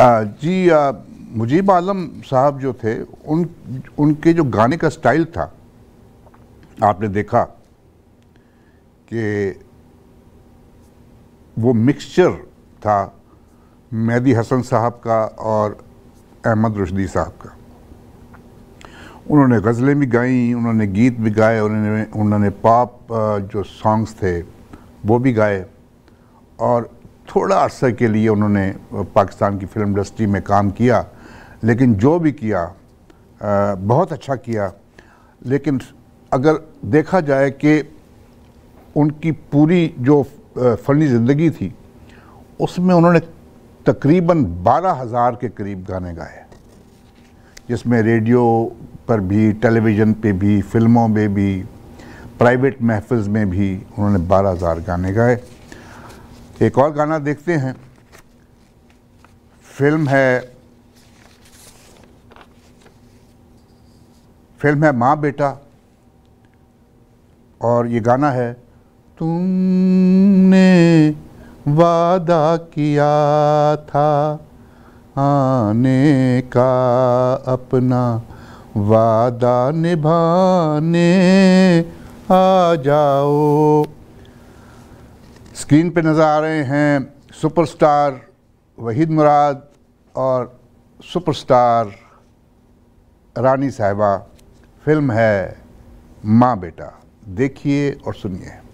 आ, जी आ, मुजीब आलम साहब जो थे उन उनके जो गाने का स्टाइल था आपने देखा कि वो मिक्सचर था मेहदी हसन साहब का और अहमद रुशदी साहब का उन्होंने गज़लें भी गाई उन्होंने गीत भी गाए उन्होंने उन्होंने पाप जो सॉन्ग्स थे वो भी गाए और थोड़ा अरसे के लिए उन्होंने पाकिस्तान की फिल्म इंडस्ट्री में काम किया लेकिन जो भी किया आ, बहुत अच्छा किया लेकिन अगर देखा जाए कि उनकी पूरी जो फनी ज़िंदगी थी उसमें उन्होंने तकरीबन बारह हज़ार के करीब गाने गाए जिसमें रेडियो पर भी टेलीविज़न पे भी फिल्मों में भी प्राइवेट महफिल में भी उन्होंने बारह हज़ार गाने गाए एक और गाना देखते हैं फिल्म है फिल्म है माँ बेटा और ये गाना है तुमने वादा किया था आने का अपना वादा निभाने आ जाओ स्क्रीन पे नज़र आ रहे हैं सुपरस्टार वहीद मुराद और सुपरस्टार रानी साहिबा फिल्म है माँ बेटा देखिए और सुनिए